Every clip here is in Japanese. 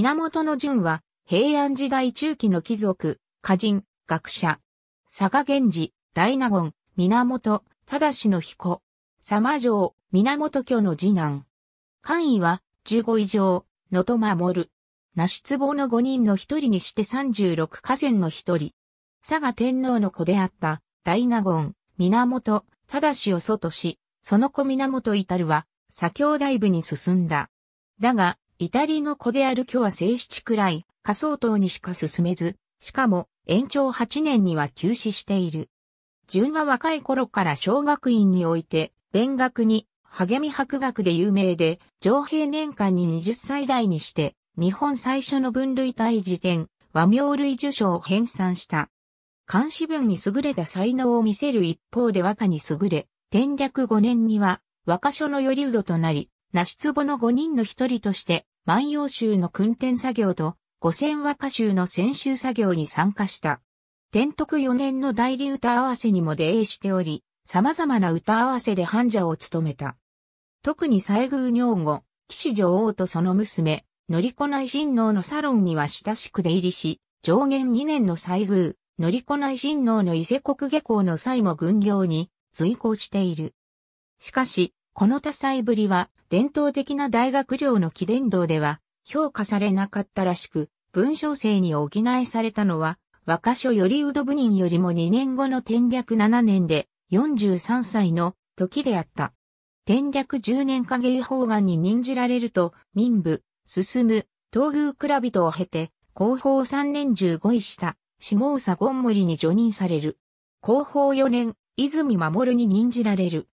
源の順は、平安時代中期の貴族、歌人、学者。佐賀源氏、大納言、源、忠の彦。様城、源居の次男。官位は、十五以上、野戸守。なしつぼの五人の一人にして三十六河川の一人。佐賀天皇の子であった、大納言、源、忠を祖とし、その子源至は、左京大部に進んだ。だが、イタリの子である巨は正七くらい、仮想等にしか進めず、しかも延長8年には休止している。順は若い頃から小学院において、勉学に、励み博学で有名で、上平年間に20歳代にして、日本最初の分類体辞典、和名類受賞を編纂した。漢詩文に優れた才能を見せる一方で和歌に優れ、天略5年には、和歌書のよりうどとなり、なしつぼの5人の一人として、万葉集の訓典作業と五千和歌集の選集作業に参加した。天徳四年の代理歌合わせにも出英しており、様々な歌合わせで半者を務めた。特に西宮女王、騎士女王とその娘、乗りこない神皇のサロンには親しく出入りし、上限2年の西宮、乗りこない神皇の伊勢国下校の際も軍業に随行している。しかし、この多彩ぶりは伝統的な大学寮の貴殿堂では評価されなかったらしく、文章生に補いされたのは、若書よりうど部人よりも2年後の天略7年で43歳の時であった。天略10年限り法案に任じられると、民部、進む、東宮蔵人を経て、広報3年15位下、下佐権森に除任される。広報4年、泉守に任じられる。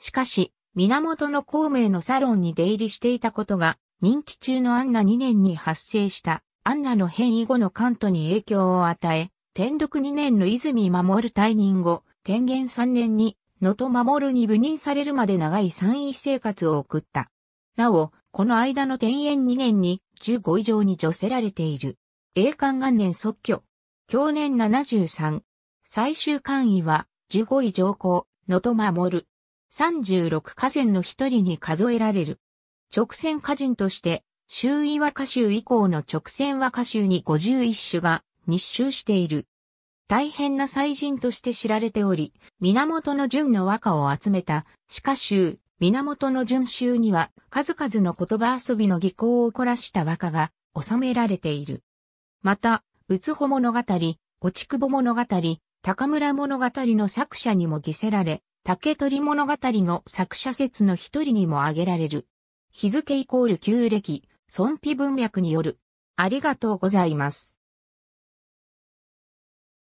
しかし、源の孔明のサロンに出入りしていたことが、任期中のアンナ2年に発生したアンナの変異後の関東に影響を与え、天禄2年の泉守退任後、天元3年に能登守に部任されるまで長い参位生活を送った。なお、この間の天元2年に15以上に除せられている。栄冠元年即居。去年73。最終官位は15位上皇、能登守。36河川の一人に数えられる。直線歌人として、周囲和歌集以降の直線和歌集に51種が日集している。大変な祭人として知られており、源の順の和歌を集めた、歯歌集、源の順集には、数々の言葉遊びの技巧を凝らした和歌が収められている。また、うつほ物語、おちくぼ物語、高村物語の作者にも犠せられ、竹取物語の作者説の一人にも挙げられる。日付イコール旧暦、尊否文脈による。ありがとうございます。